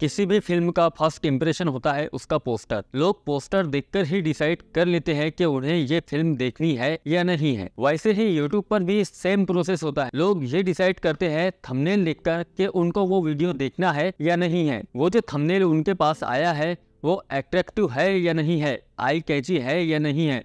किसी भी फिल्म का फर्स्ट इम्प्रेशन होता है उसका पोस्टर लोग पोस्टर देखकर ही डिसाइड कर लेते हैं कि उन्हें ये फिल्म देखनी है या नहीं है वैसे ही यूट्यूब पर भी सेम प्रोसेस होता है लोग ये डिसाइड करते हैं थंबनेल देखकर कि उनको वो वीडियो देखना है या नहीं है वो जो थंबनेल उनके पास आया है वो एट्रैक्टिव है या नहीं है आई कैची है या नहीं है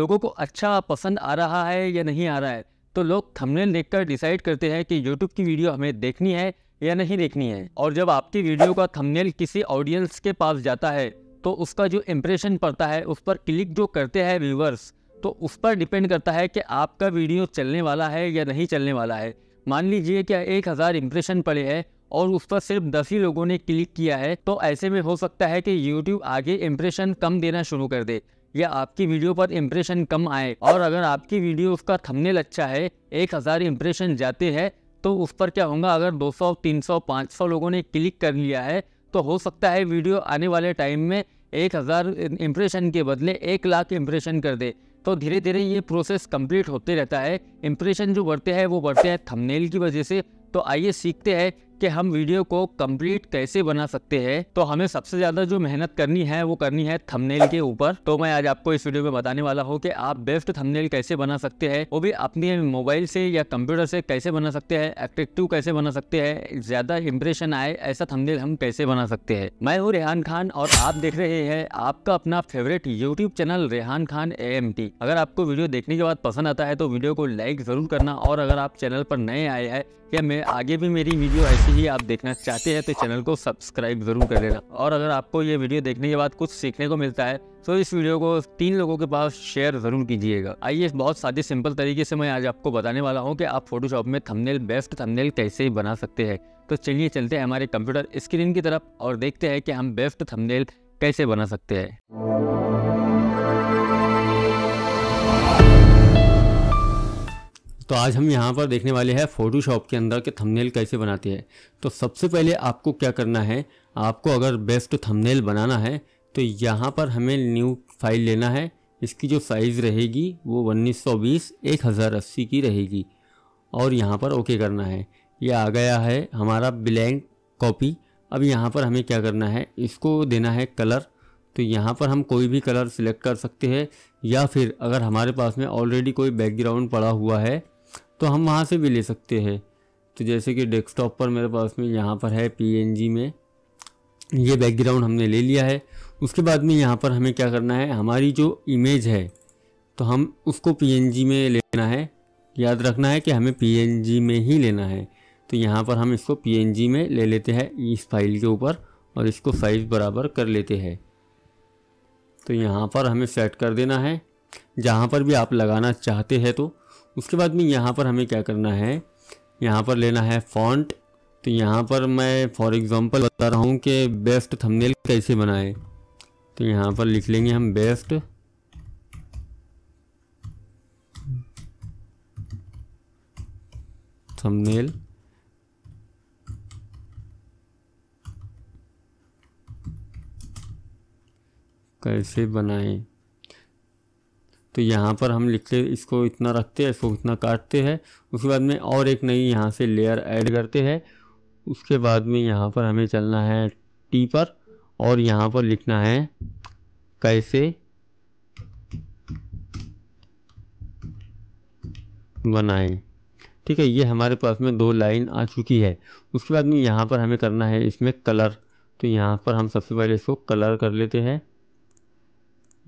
लोगों को अच्छा पसंद आ रहा है या नहीं आ रहा है तो लोग थंबनेल देखकर डिसाइड करते हैं कि यूट्यूब की वीडियो हमें देखनी है या नहीं देखनी है और जब आपकी वीडियो का थंबनेल किसी ऑडियंस के पास जाता है तो उसका जो इम्प्रेशन पड़ता है उस पर क्लिक जो करते हैं व्यूवर्स तो उस पर डिपेंड करता है कि आपका वीडियो चलने वाला है या नहीं चलने वाला है मान लीजिए कि एक हज़ार इम्प्रेशन पड़े हैं और उस पर सिर्फ दस ही लोगों ने क्लिक किया है तो ऐसे में हो सकता है कि YouTube आगे इम्प्रेशन कम देना शुरू कर दे या आपकी वीडियो पर इम्प्रेशन कम आए और अगर आपकी वीडियो उसका थंबनेल अच्छा है एक हज़ार इम्प्रेशन जाते हैं तो उस पर क्या होगा अगर 200, 300, 500 लोगों ने क्लिक कर लिया है तो हो सकता है वीडियो आने वाले टाइम में एक हज़ार इम्प्रेशन के बदले एक लाख इम्प्रेशन कर दे तो धीरे धीरे ये प्रोसेस कंप्लीट होते रहता है इम्प्रेशन जो बढ़ते हैं वो बढ़ते हैं थंबनेल की वजह से तो आइए सीखते हैं कि हम वीडियो को कंप्लीट कैसे बना सकते हैं तो हमें सबसे ज़्यादा जो मेहनत करनी है वो करनी है थंबनेल के ऊपर तो मैं आज आपको इस वीडियो में बताने वाला हूँ कि आप बेस्ट थंबनेल कैसे बना सकते हैं वो भी अपने मोबाइल से या कंप्यूटर से कैसे बना सकते हैं एट्रेक्टिव कैसे बना सकते हैं ज़्यादा इंप्रेशन आए ऐसा थमनेल हम कैसे बना सकते हैं मैं हूँ रेहान खान और आप देख रहे हैं आपका अपना favourite YouTube channel Rehan Khan ए अगर आपको वीडियो देखने के बाद पसंद आता है तो वीडियो को लाइक ज़रूर करना और अगर आप चैनल पर नए आए हैं या मैं आगे भी मेरी वीडियो ऐसी ऐसे ही आप देखना चाहते हैं तो चैनल को सब्सक्राइब जरूर कर लेना और अगर आपको ये वीडियो देखने के बाद कुछ सीखने को मिलता है तो इस वीडियो को तीन लोगों के पास शेयर जरूर कीजिएगा आइए बहुत सादे सिंपल तरीके से मैं आज आपको बताने वाला हूँ कि आप फोटोशॉप में थंबनेल बेस्ट थंबनेल कैसे बना सकते हैं तो चलिए चलते हैं हमारे कंप्यूटर स्क्रीन की तरफ और देखते हैं कि हम बेस्ट थंबनेल कैसे बना सकते हैं तो आज हम यहाँ पर देखने वाले हैं फ़ोटोशॉप के अंदर के थंबनेल कैसे बनाते हैं तो सबसे पहले आपको क्या करना है आपको अगर बेस्ट थंबनेल बनाना है तो यहाँ पर हमें न्यू फाइल लेना है इसकी जो साइज़ रहेगी वो उन्नीस सौ बीस एक हज़ार अस्सी की रहेगी और यहाँ पर ओके करना है ये आ गया है हमारा ब्लैंक कॉपी अब यहाँ पर हमें क्या करना है इसको देना है कलर तो यहाँ पर हम कोई भी कलर सिलेक्ट कर सकते हैं या फिर अगर हमारे पास में ऑलरेडी कोई बैकग्राउंड पड़ा हुआ है तो हम वहाँ से भी ले सकते हैं तो जैसे कि डेस्कटॉप पर मेरे पास में यहाँ पर है पी में ये बैकग्राउंड हमने ले लिया है उसके बाद में यहाँ पर हमें क्या करना है हमारी जो इमेज है तो हम उसको पी में लेना है याद रखना है कि हमें पी में ही लेना है तो यहाँ पर हम इसको पी में ले लेते हैं इस फाइल के ऊपर और इसको साइज़ बराबर कर लेते हैं तो यहाँ पर हमें सेट कर देना है जहाँ पर भी आप लगाना चाहते हैं तो उसके बाद में यहाँ पर हमें क्या करना है यहाँ पर लेना है फॉन्ट तो यहाँ पर मैं फॉर एग्ज़ाम्पल बता रहा हूँ कि बेस्ट थंबनेल कैसे बनाए तो यहाँ पर लिख लेंगे हम बेस्ट थंबनेल कैसे बनाएं तो यहाँ पर हम लिखते इसको इतना रखते हैं इसको इतना काटते हैं उसके बाद में और एक नई यहाँ से लेयर ऐड करते हैं उसके बाद में यहाँ पर हमें चलना है टी पर और यहाँ पर लिखना है कैसे बनाएं ठीक है ये हमारे पास में दो लाइन आ चुकी है उसके बाद में यहाँ पर हमें करना है इसमें कलर तो यहाँ पर हम सबसे पहले इसको कलर कर लेते हैं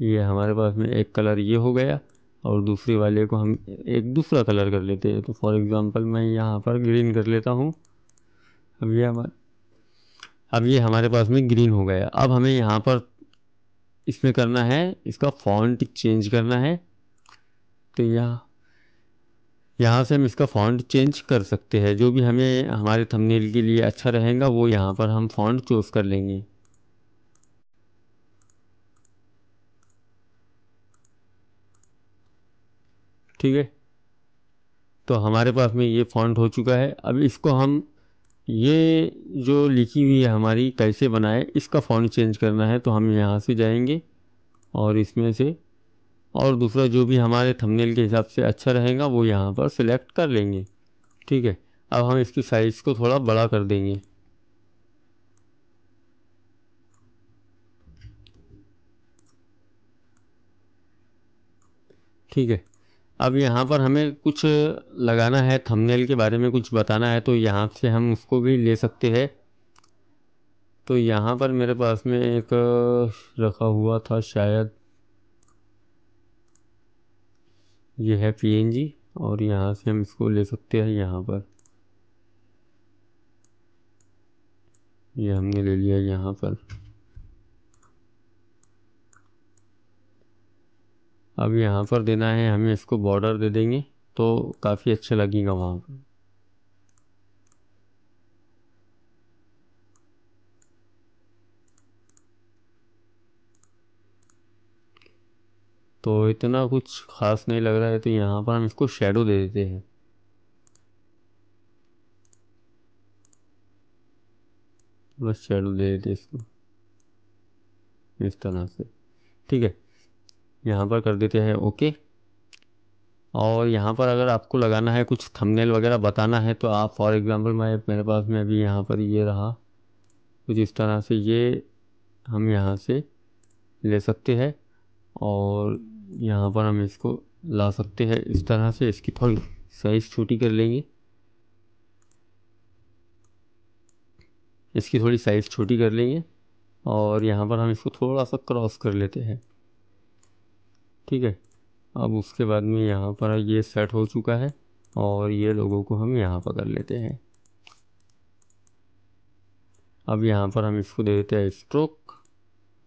ये हमारे पास में एक कलर ये हो गया और दूसरे वाले को हम एक दूसरा कलर कर लेते हैं तो फॉर एग्ज़ाम्पल मैं यहाँ पर ग्रीन कर लेता हूँ अब ये हमारे अब ये हमारे पास में ग्रीन हो गया अब हमें यहाँ पर इसमें करना है इसका फॉन्ट चेंज करना है तो यहाँ यहाँ से हम इसका फॉन्ट चेंज कर सकते हैं जो भी हमें हमारे थंबनेल के लिए अच्छा रहेगा वो यहाँ पर हम फॉन्ट चूज़ कर लेंगे ठीक है तो हमारे पास में ये फॉन्ट हो चुका है अब इसको हम ये जो लिखी हुई है हमारी कैसे बनाए इसका फॉन्ट चेंज करना है तो हम यहाँ से जाएंगे और इसमें से और दूसरा जो भी हमारे थंबनेल के हिसाब से अच्छा रहेगा वो यहाँ पर सिलेक्ट कर लेंगे ठीक है अब हम इसकी साइज़ को थोड़ा बड़ा कर देंगे ठीक है अब यहाँ पर हमें कुछ लगाना है थंबनेल के बारे में कुछ बताना है तो यहाँ से हम उसको भी ले सकते हैं तो यहाँ पर मेरे पास में एक रखा हुआ था शायद ये है पीएनजी और यहाँ से हम इसको ले सकते हैं यहाँ पर ये यह हमने ले लिया यहाँ पर अब यहाँ पर देना है हमें इसको बॉर्डर दे देंगे तो काफ़ी अच्छा लगेगा वहाँ पर तो इतना कुछ ख़ास नहीं लग रहा है तो यहाँ पर हम इसको शेडो दे देते हैं बस शेडो दे देते इसको इस तरह से ठीक है यहाँ पर कर देते हैं ओके और यहाँ पर अगर आपको लगाना है कुछ थंबनेल वगैरह बताना है तो आप फॉर एग्ज़ाम्पल मैं मेरे पास में अभी यहाँ पर ये रहा कुछ इस तरह से ये हम यहाँ से ले सकते हैं और यहाँ पर हम इसको ला सकते हैं इस तरह से इसकी थोड़ी साइज़ छोटी कर लेंगे इसकी थोड़ी साइज़ छोटी कर लेंगे और यहाँ पर हम इसको थोड़ा सा क्रॉस कर लेते हैं ठीक है अब उसके बाद में यहाँ पर ये सेट हो चुका है और ये लोगों को हम यहाँ पर कर लेते हैं अब यहाँ पर हम इसको दे देते हैं स्ट्रोक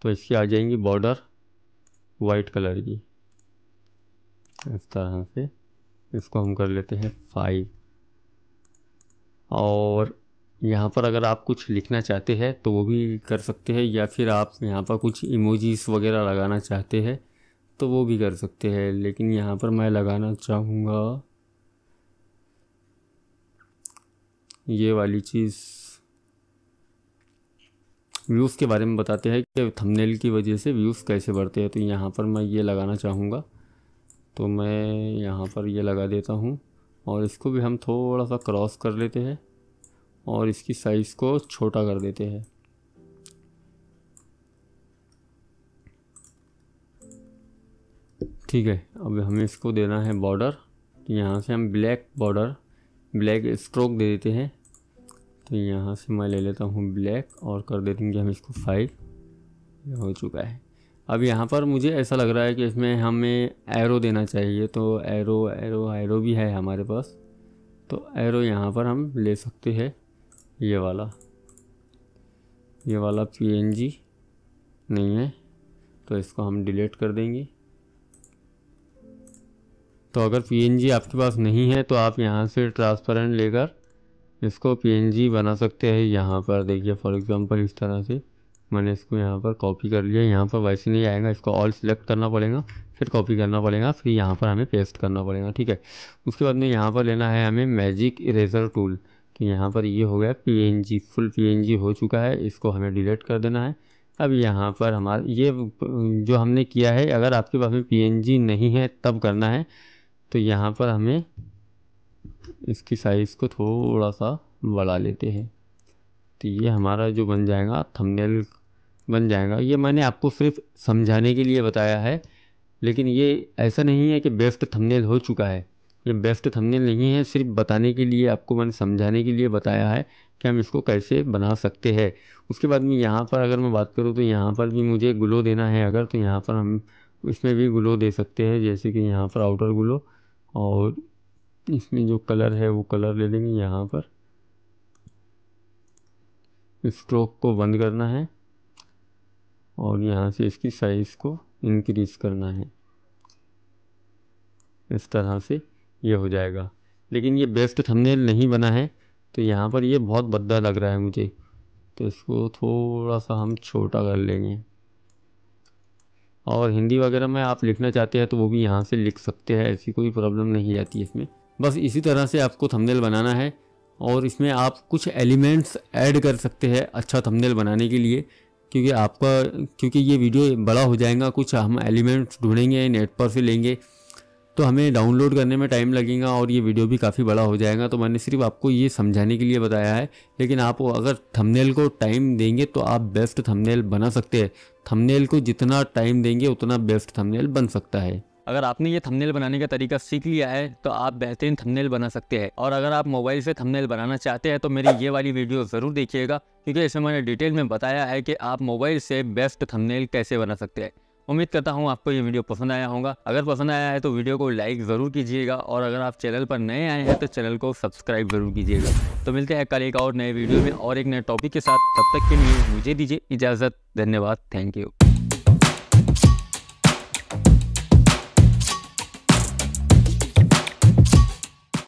तो इसकी आ जाएंगी बॉर्डर वाइट कलर की इस तरह से इसको हम कर लेते हैं फाइव और यहाँ पर अगर आप कुछ लिखना चाहते हैं तो वो भी कर सकते हैं या फिर आप यहाँ पर कुछ इमोजीज़ वगैरह लगाना चाहते हैं तो वो भी कर सकते हैं लेकिन यहाँ पर मैं लगाना चाहूँगा ये वाली चीज़ व्यूज़ के बारे में बताते हैं कि थंबनेल की वजह से व्यूज़ कैसे बढ़ते हैं तो यहाँ पर मैं ये लगाना चाहूँगा तो मैं यहाँ पर ये लगा देता हूँ और इसको भी हम थोड़ा सा क्रॉस कर लेते हैं और इसकी साइज़ को छोटा कर देते हैं ठीक है अब हमें इसको देना है बॉर्डर तो यहाँ से हम ब्लैक बॉर्डर ब्लैक स्ट्रोक दे देते हैं तो यहाँ से मैं ले लेता हूँ ब्लैक और कर देते हैं कि हम इसको फाइव हो चुका है अब यहाँ पर मुझे ऐसा लग रहा है कि इसमें हमें एरो देना चाहिए तो एरो एरो एरो भी है हमारे पास तो एरो यहाँ पर हम ले सकते हैं ये वाला ये वाला पी नहीं है तो इसको हम डिलीट कर देंगे तो अगर पीएनजी आपके पास नहीं है तो आप यहाँ से ट्रांसपेरेंट लेकर इसको पीएनजी बना सकते हैं यहाँ पर देखिए फॉर एग्जांपल इस तरह से मैंने इसको यहाँ पर कॉपी कर लिया यहाँ पर वैसे नहीं आएगा इसको ऑल सिलेक्ट करना पड़ेगा फिर कॉपी करना पड़ेगा फिर यहाँ पर हमें पेस्ट करना पड़ेगा ठीक है उसके बाद में यहाँ पर लेना है हमें मैजिक इरेजर टूल तो यहाँ पर ये यह हो गया पी फुल पी हो चुका है इसको हमें डिलीट कर देना है अब यहाँ पर हमारा ये जो हमने किया है अगर आपके पास में पी नहीं है तब करना है तो यहाँ पर हमें इसकी साइज़ को थोड़ा सा बढ़ा लेते हैं तो ये हमारा जो बन जाएगा थंबनेल बन जाएगा ये मैंने आपको सिर्फ समझाने के लिए बताया है लेकिन ये ऐसा नहीं है कि बेस्ट थंबनेल हो चुका है ये बेस्ट थंबनेल नहीं है सिर्फ बताने के लिए आपको मैंने समझाने के लिए बताया है कि हम इसको कैसे बना सकते हैं उसके बाद में यहाँ पर अगर मैं बात करूँ तो यहाँ पर भी मुझे ग्लो देना है अगर तो यहाँ पर हम इसमें भी ग्लो दे सकते हैं जैसे कि यहाँ पर आउटर ग्लो और इसमें जो कलर है वो कलर ले लेंगे यहाँ पर स्ट्रोक को बंद करना है और यहाँ से इसकी साइज़ को इंक्रीज़ करना है इस तरह से ये हो जाएगा लेकिन ये बेस्ट थंबनेल नहीं बना है तो यहाँ पर ये बहुत बद्दा लग रहा है मुझे तो इसको थोड़ा सा हम छोटा कर लेंगे और हिंदी वगैरह में आप लिखना चाहते हैं तो वो भी यहाँ से लिख सकते हैं ऐसी कोई प्रॉब्लम नहीं आती है इसमें बस इसी तरह से आपको थंबनेल बनाना है और इसमें आप कुछ एलिमेंट्स ऐड कर सकते हैं अच्छा थंबनेल बनाने के लिए क्योंकि आपका क्योंकि ये वीडियो बड़ा हो जाएगा कुछ हम एलिमेंट्स ढूंढेंगे नेट पर से लेंगे तो हमें डाउनलोड करने में टाइम लगेगा और ये वीडियो भी काफ़ी बड़ा हो जाएगा तो मैंने सिर्फ आपको ये समझाने के लिए बताया है लेकिन आप अगर थंबनेल को टाइम देंगे तो आप बेस्ट थंबनेल बना सकते हैं थंबनेल को जितना टाइम देंगे उतना बेस्ट थंबनेल बन सकता है अगर आपने ये थंबनेल बनाने का तरीका सीख लिया है तो आप बेहतरीन थंबनेल बना सकते हैं और अगर आप मोबाइल से थंबनेल बनाना चाहते हैं तो मेरी ये वाली वीडियो ज़रूर देखिएगा क्योंकि इसमें मैंने डिटेल में बताया है कि आप मोबाइल से बेस्ट थंबनेल कैसे बना सकते हैं उम्मीद करता हूँ आपको ये वीडियो पसंद आया होगा अगर पसंद आया है तो वीडियो को लाइक ज़रूर कीजिएगा और अगर आप चैनल पर नए आए हैं तो चैनल को सब्सक्राइब ज़रूर कीजिएगा तो मिलते हैं कल एक और नए वीडियो में और एक नए टॉपिक के साथ तब तक के लिए मुझे दीजिए इजाज़त धन्यवाद थैंक यू